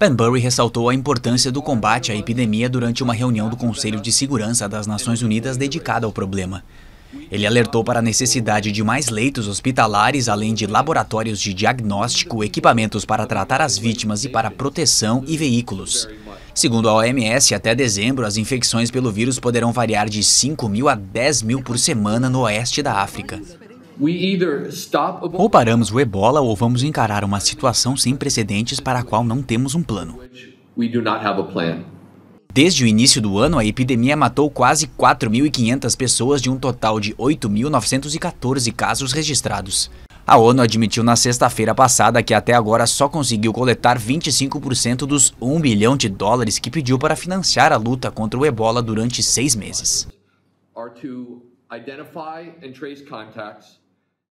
Benbury ressaltou a importância do combate à epidemia durante uma reunião do Conselho de Segurança das Nações Unidas dedicada ao problema. Ele alertou para a necessidade de mais leitos hospitalares, além de laboratórios de diagnóstico, equipamentos para tratar as vítimas e para proteção e veículos. Segundo a OMS, até dezembro, as infecções pelo vírus poderão variar de 5 mil a 10 mil por semana no oeste da África. Ou paramos o ebola ou vamos encarar uma situação sem precedentes para a qual não temos um plano. Desde o início do ano, a epidemia matou quase 4.500 pessoas de um total de 8.914 casos registrados. A ONU admitiu na sexta-feira passada que até agora só conseguiu coletar 25% dos 1 bilhão de dólares que pediu para financiar a luta contra o ebola durante seis meses.